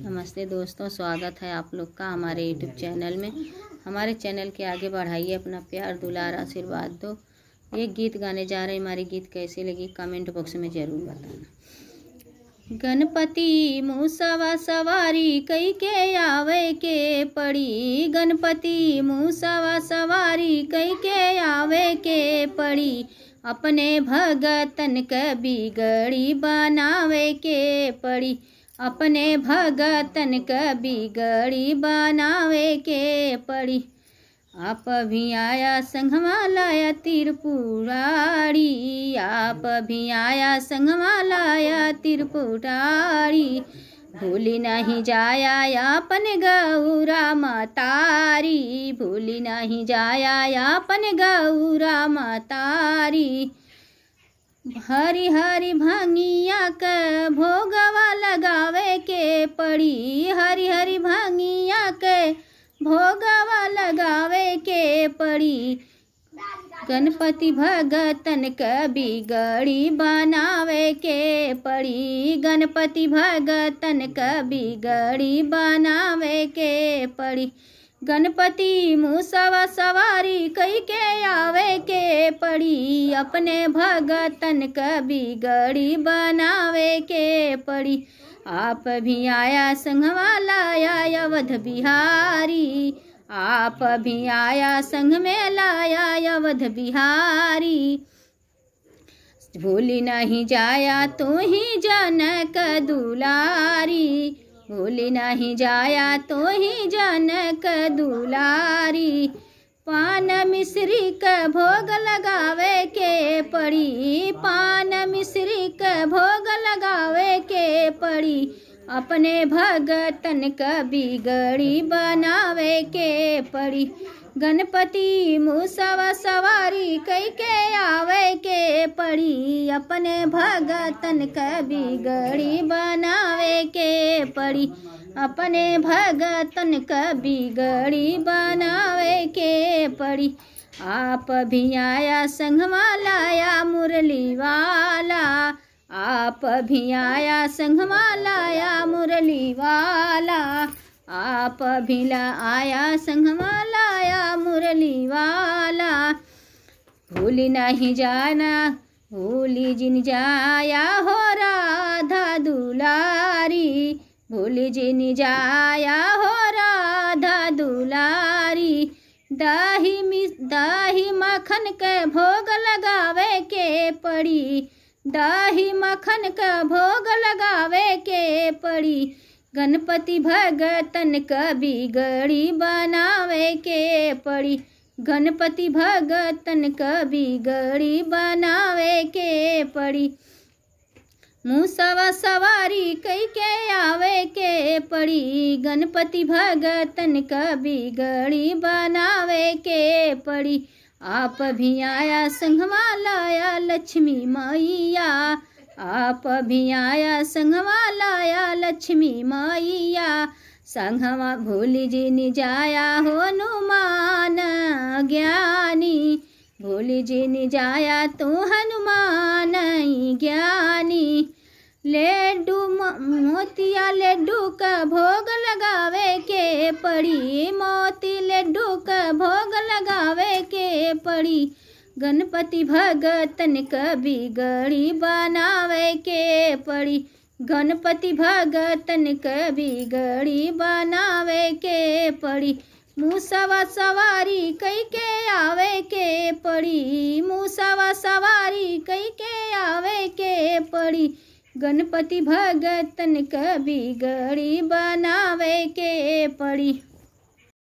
नमस्ते दोस्तों स्वागत है आप लोग का हमारे यूट्यूब चैनल में हमारे चैनल के आगे बढ़ाइए अपना प्यार दुलार आशीर्वाद दो तो ये गीत गाने जा रहे हमारे गीत कैसे लगी कमेंट बॉक्स में ज़रूर बताना गणपति मूसवा सवारी कई के आवे के पड़ी गणपति मूसवा सवारी कई के आवे के पड़ी अपने भगतन कभी गड़ी बनावे के पड़ी अपने भगतन कभी गड़ी बनावे के पड़ी आप भी आया संघमा लाया त्रिपुरारी आप भी आया संघमा लाया त्रिपुरारी भूली नहीं जाया अपन गौरा मातारी भूली नहीं जाया अपन गौरा मातारी हरी हरी भंगिया कर हरी हरी भांगिया के भोगवा लगावे के पड़ी गणपति भगतन कभी बिगड़ी बनावे के पड़ी गणपति भगतन कभी बिगड़ी बनावे के पड़ी गणपति मुसवा सवारी कई के आवे के पड़ी अपने भगतन कभी गड़ी बनावे के पड़ी आप भी आया वाला आया अवध बिहारी आप भी आया संघ में लाया अवध बिहारी भूली नहीं जाया तो ही जनक दुलारी भूली नहीं जाया तो ही जनक दुलारी पान मिश्री के भोग लगावे के पड़ी पान मिश्री के भोग लगावे के पड़ी अपने भगतन क बिगड़ी बनावे के पड़ी गणपति मुसवा सवारी कई के आवे के पड़ी अपने भगतन क बिगड़ी बनावे के पड़ी अपने भगतन कभी गड़ी बनावे के पड़ी आप भी आया संग लाया मुरली वाला आप भी आया संग लाया मुरली वाला आप भी ला आया संग लाया मुरली वाला भूली नहीं जाना भूली जिन जाया हो राधा दुला भूल जी जाया हो राधा दुलारी दाही मिस दाही मखन के भोग लगावे के पड़ी दाही मखन का भोग लगावे के पड़ी गणपति भगतन कभी गड़ी बनावे के पड़ी गणपति भगतन कभी गड़ी बनावे के पड़ी मुसावा सवारी कई के आवे के पड़ी गणपति भगतन कभी गड़ी बनावे के पड़ी आप भी आया संगवा लाया लक्ष्मी मैया आप भी आया संगवा लाया लक्ष्मी मैया संगवा भोली जी जाया हो नुमान ज्ञानी भोले जी ने जाया तू हनुमान ज्ञानी लड्डू मोतिया लड्डू का भोग लगावे के पड़ी मोती लड्डू का भोग लगावे के पड़ी गणपति भगतन कभी गड़ी बनावे के पड़ी गणपति भगतन कभी गड़ी बनावे के पड़ी मूसवा सवारी कई के आवे के पड़ी मूसवा सवारी कई के आवे के पड़ी गणपति भगतन कभी गड़ी बनावे के पड़ी